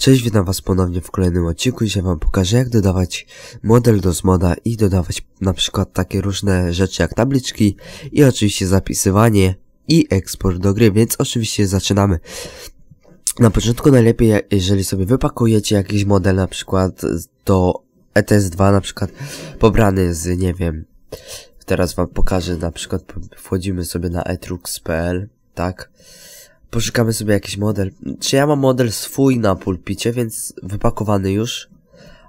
Cześć, witam was ponownie w kolejnym odcinku. Dzisiaj wam pokażę jak dodawać model do zmoda i dodawać na przykład takie różne rzeczy jak tabliczki i oczywiście zapisywanie i eksport do gry, więc oczywiście zaczynamy. Na początku najlepiej jeżeli sobie wypakujecie jakiś model na przykład do ETS2 na przykład pobrany z nie wiem teraz wam pokażę na przykład wchodzimy sobie na etrux.pl tak Poszukamy sobie jakiś model. Czy ja mam model swój na pulpicie, więc wypakowany już.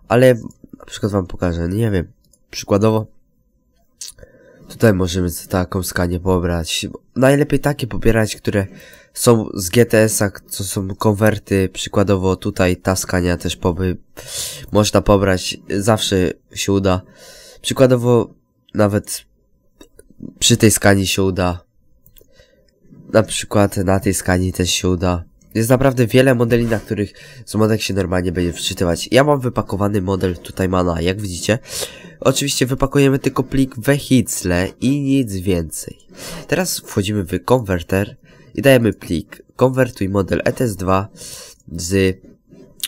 Ale na przykład wam pokażę, nie wiem. Przykładowo. Tutaj możemy taką skanie pobrać. Najlepiej takie pobierać, które są z GTS-a, co są konwerty. Przykładowo tutaj ta skania też poby można pobrać. Zawsze się uda. Przykładowo nawet przy tej skanie się uda na przykład na tej skanie też się uda. Jest naprawdę wiele modeli, na których z modek się normalnie będzie wczytywać. Ja mam wypakowany model tutaj mana, jak widzicie. Oczywiście wypakujemy tylko plik Hitzle i nic więcej. Teraz wchodzimy w konwerter i dajemy plik konwertuj model ETS2 z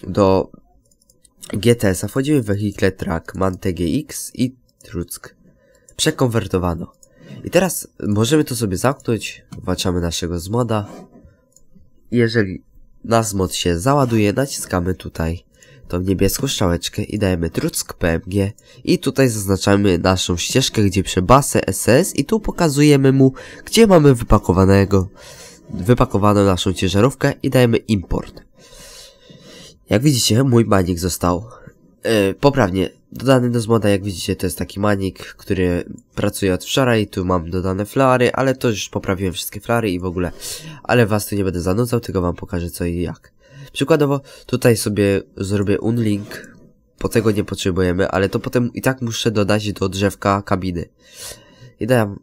do GTS-a. Wchodzimy w vehicle track man TGX i truck. Przekonwertowano. I teraz możemy to sobie zamknąć. Włączamy naszego zmoda. Jeżeli nasz mod się załaduje, naciskamy tutaj tą niebieską strzałeczkę i dajemy truck PMG i tutaj zaznaczamy naszą ścieżkę, gdzie przebasę SS i tu pokazujemy mu, gdzie mamy wypakowanego, wypakowaną naszą ciężarówkę i dajemy import. Jak widzicie, mój banik został Yy, poprawnie, dodany do zmoda, jak widzicie, to jest taki manik, który pracuje od wczoraj, tu mam dodane flary, ale to już poprawiłem wszystkie flary i w ogóle, ale was tu nie będę zanudzał, tylko wam pokażę co i jak. Przykładowo, tutaj sobie zrobię unlink, po tego nie potrzebujemy, ale to potem i tak muszę dodać do drzewka kabiny. I dam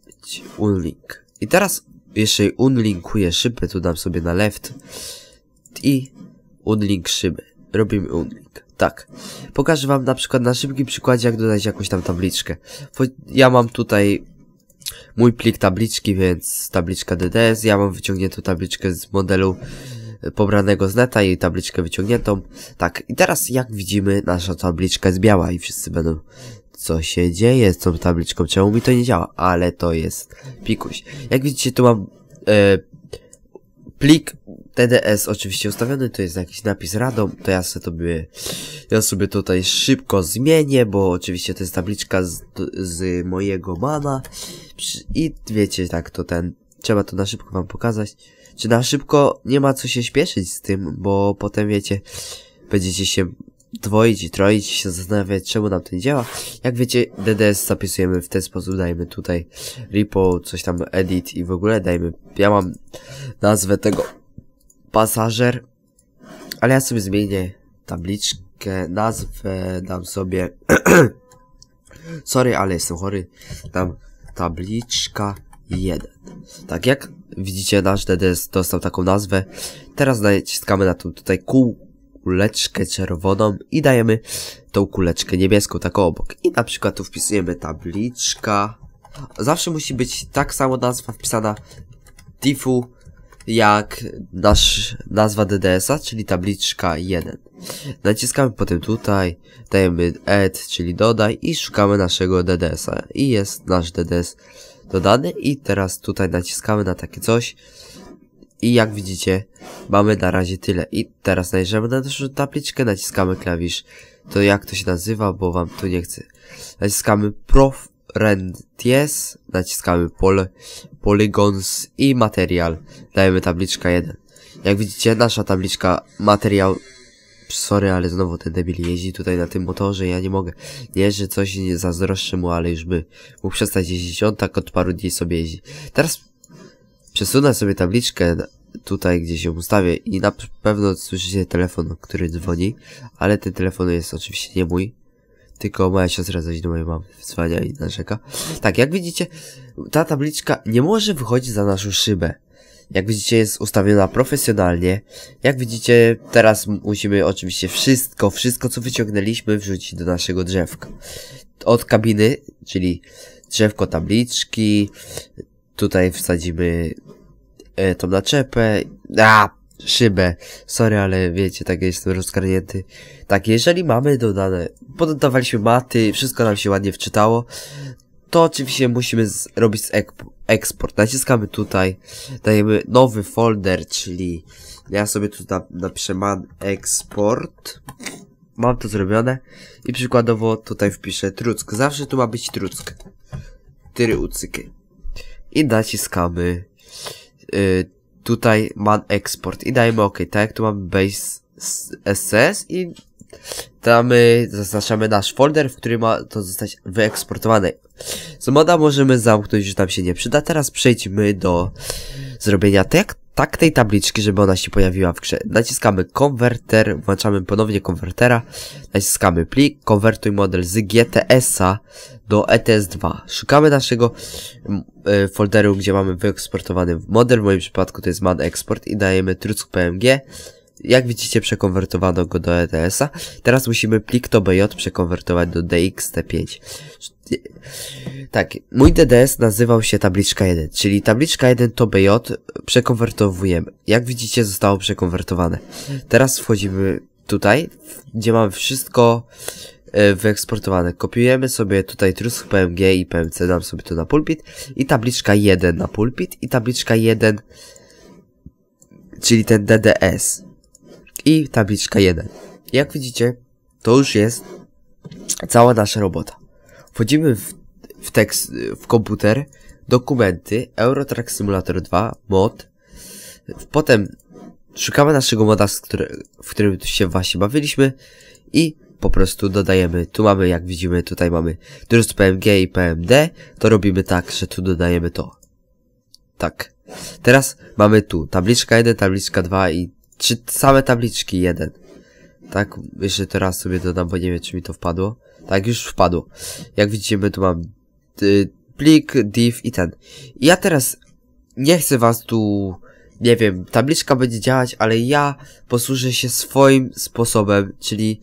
unlink. I teraz jeszcze unlinkuję szyby, tu dam sobie na left i unlink szyby. Robimy unlink. Tak. Pokażę wam na przykład na szybkim przykładzie, jak dodać jakąś tam tabliczkę. Ja mam tutaj mój plik tabliczki, więc tabliczka DDS. Ja mam wyciągniętą tabliczkę z modelu e, pobranego z neta i tabliczkę wyciągniętą. Tak, i teraz jak widzimy, nasza tabliczka jest biała i wszyscy będą... Co się dzieje z tą tabliczką? Czemu mi to nie działa? Ale to jest pikuś. Jak widzicie, tu mam... E, plik TDS oczywiście ustawiony, to jest jakiś napis radom, to ja sobie, to by, ja sobie tutaj szybko zmienię, bo oczywiście to jest tabliczka z, z mojego mana i wiecie, tak to ten, trzeba to na szybko wam pokazać. Czy na szybko nie ma co się śpieszyć z tym, bo potem wiecie, będziecie się dwoić i troić, się zastanawiać czemu nam to nie działa. Jak wiecie, DDS zapisujemy w ten sposób, dajmy tutaj repo, coś tam edit i w ogóle dajmy, ja mam nazwę tego pasażer. Ale ja sobie zmienię tabliczkę, nazwę, dam sobie... Sorry, ale jestem chory. Dam tabliczka 1. Tak jak widzicie, nasz DDS dostał taką nazwę. Teraz naciskamy na tą tutaj kuleczkę czerwoną i dajemy tą kuleczkę niebieską, taką obok. I na przykład tu wpisujemy tabliczka. Zawsze musi być tak samo nazwa wpisana. Tifu jak nasz, nazwa DDS-a, czyli tabliczka 1. Naciskamy potem tutaj, dajemy add, czyli dodaj i szukamy naszego DDS-a. I jest nasz DDS dodany i teraz tutaj naciskamy na takie coś. I jak widzicie, mamy na razie tyle. I teraz najrzemy na naszą tabliczkę, naciskamy klawisz. To jak to się nazywa, bo wam tu nie chcę. Naciskamy prof, Renties, naciskamy pol, Polygons i material. Dajemy tabliczka 1. Jak widzicie, nasza tabliczka materiał... Sorry, ale znowu ten debil jeździ tutaj na tym motorze, ja nie mogę. Nie, że coś nie zazdroszczę mu, ale już by mógł przestać jeździć. On tak od paru dni sobie jeździ. Teraz przesunę sobie tabliczkę tutaj, gdzie się ustawię i na pewno słyszycie telefon, który dzwoni, ale ten telefon jest oczywiście nie mój, tylko moja siostra coś do mojej mamy wzwania i narzeka. Tak, jak widzicie, ta tabliczka nie może wychodzić za naszą szybę. Jak widzicie jest ustawiona profesjonalnie. Jak widzicie teraz musimy oczywiście wszystko, wszystko co wyciągnęliśmy wrzucić do naszego drzewka. Od kabiny, czyli drzewko tabliczki. Tutaj wsadzimy e, tą naczepę. A, szybę. Sorry, ale wiecie, tak jestem rozkarnięty. Tak, jeżeli mamy dodane, pododawaliśmy maty, wszystko nam się ładnie wczytało, to oczywiście musimy zrobić eksport. Naciskamy tutaj, dajemy nowy folder, czyli ja sobie tu napiszę man export. Mam to zrobione i przykładowo tutaj wpiszę truck. Zawsze tu ma być truck. Tyry ucyki. I naciskamy yy, tutaj man eksport i dajemy OK, tak tu mamy base SS i tam zaznaczamy nasz folder, w którym ma to zostać wyeksportowane. z moda możemy zamknąć, że tam się nie przyda. Teraz przejdźmy do zrobienia tekst tak tej tabliczki, żeby ona się pojawiła w grze. Naciskamy konwerter, włączamy ponownie konwertera, naciskamy plik, konwertuj model z GTS-a do ETS2. Szukamy naszego y, folderu, gdzie mamy wyeksportowany model, w moim przypadku to jest man export i dajemy truck PMG jak widzicie przekonwertowano go do ETS-a. Teraz musimy plik to BJ przekonwertować do DXT5. Tak, mój DDS nazywał się tabliczka 1, czyli tabliczka 1 to BJ przekonwertowujemy. Jak widzicie zostało przekonwertowane. Teraz wchodzimy tutaj, gdzie mamy wszystko e, wyeksportowane. Kopiujemy sobie tutaj trusk PMG i PMC, dam sobie to na pulpit i tabliczka 1 na pulpit i tabliczka 1, czyli ten DDS i tabliczka 1. Jak widzicie, to już jest cała nasza robota. Wchodzimy w, w tekst, w komputer, dokumenty, Eurotrack Simulator 2, mod. Potem szukamy naszego moda, w którym się właśnie bawiliśmy i po prostu dodajemy, tu mamy jak widzimy, tutaj mamy Drust PMG i PMD, to robimy tak, że tu dodajemy to. Tak. Teraz mamy tu tabliczka 1, tabliczka 2 i czy same tabliczki jeden. Tak, jeszcze teraz sobie dodam, bo nie wiem, czy mi to wpadło. Tak, już wpadło. Jak widzimy, tu mam y, plik, div i ten. I ja teraz nie chcę was tu, nie wiem, tabliczka będzie działać, ale ja posłużę się swoim sposobem, czyli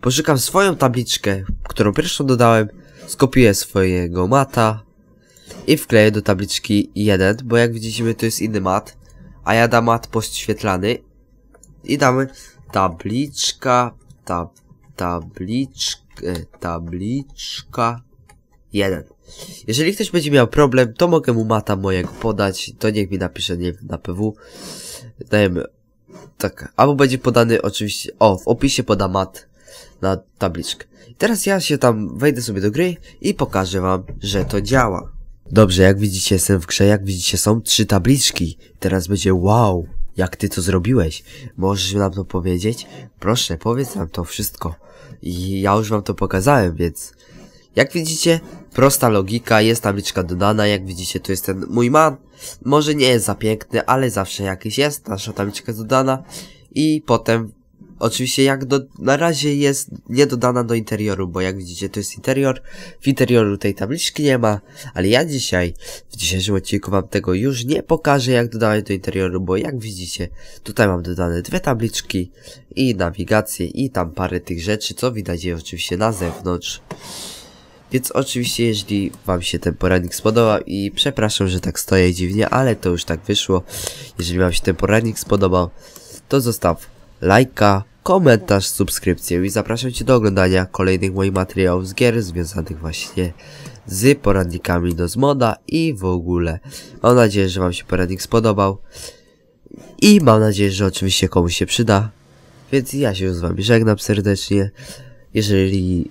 poszukam swoją tabliczkę, którą pierwszą dodałem, skopiuję swojego mata i wkleję do tabliczki 1, bo jak widzimy, to jest inny mat, a ja dam mat poświetlany i damy tabliczka, tab, e, tabliczka, tabliczka 1. Jeżeli ktoś będzie miał problem, to mogę mu mata mojego podać, to niech mi napisze, nie na PW. Dajemy, tak, albo będzie podany oczywiście, o, w opisie poda mat na tabliczkę. teraz ja się tam wejdę sobie do gry i pokażę wam, że to działa. Dobrze, jak widzicie jestem w grze, jak widzicie są trzy tabliczki. Teraz będzie wow jak ty to zrobiłeś? Możesz nam to powiedzieć? Proszę, powiedz nam to wszystko. I ja już wam to pokazałem, więc... Jak widzicie, prosta logika, jest tabliczka dodana, jak widzicie to jest ten mój man. Może nie jest za piękny, ale zawsze jakiś jest, nasza tabliczka dodana. I potem Oczywiście jak do, na razie jest nie dodana do interioru, bo jak widzicie to jest interior, w interioru tej tabliczki nie ma, ale ja dzisiaj, w dzisiejszym odcinku wam tego już nie pokażę jak dodawać do interioru, bo jak widzicie tutaj mam dodane dwie tabliczki i nawigację i tam parę tych rzeczy, co widać je oczywiście na zewnątrz. Więc oczywiście jeśli wam się ten poradnik spodobał i przepraszam, że tak stoję dziwnie, ale to już tak wyszło. Jeżeli wam się ten poradnik spodobał, to zostaw lajka, komentarz, subskrypcję i zapraszam Cię do oglądania kolejnych moich materiałów z gier związanych właśnie z poradnikami do zmoda i w ogóle. Mam nadzieję, że Wam się poradnik spodobał i mam nadzieję, że oczywiście komuś się przyda. Więc ja się z Wami żegnam serdecznie. Jeżeli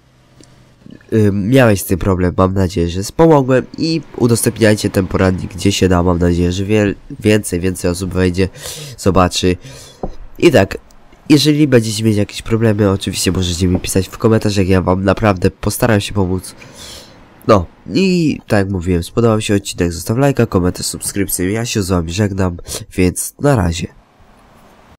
miałeś z tym problem, mam nadzieję, że spomogłem i udostępniajcie ten poradnik gdzie się da, mam nadzieję, że więcej, więcej osób wejdzie, zobaczy. I tak, jeżeli będziecie mieć jakieś problemy, oczywiście możecie mi pisać w komentarzach, ja wam naprawdę postaram się pomóc. No, i tak jak mówiłem, spodobał mi się odcinek, zostaw lajka, komentarz, subskrypcję, ja się z wami żegnam, więc na razie.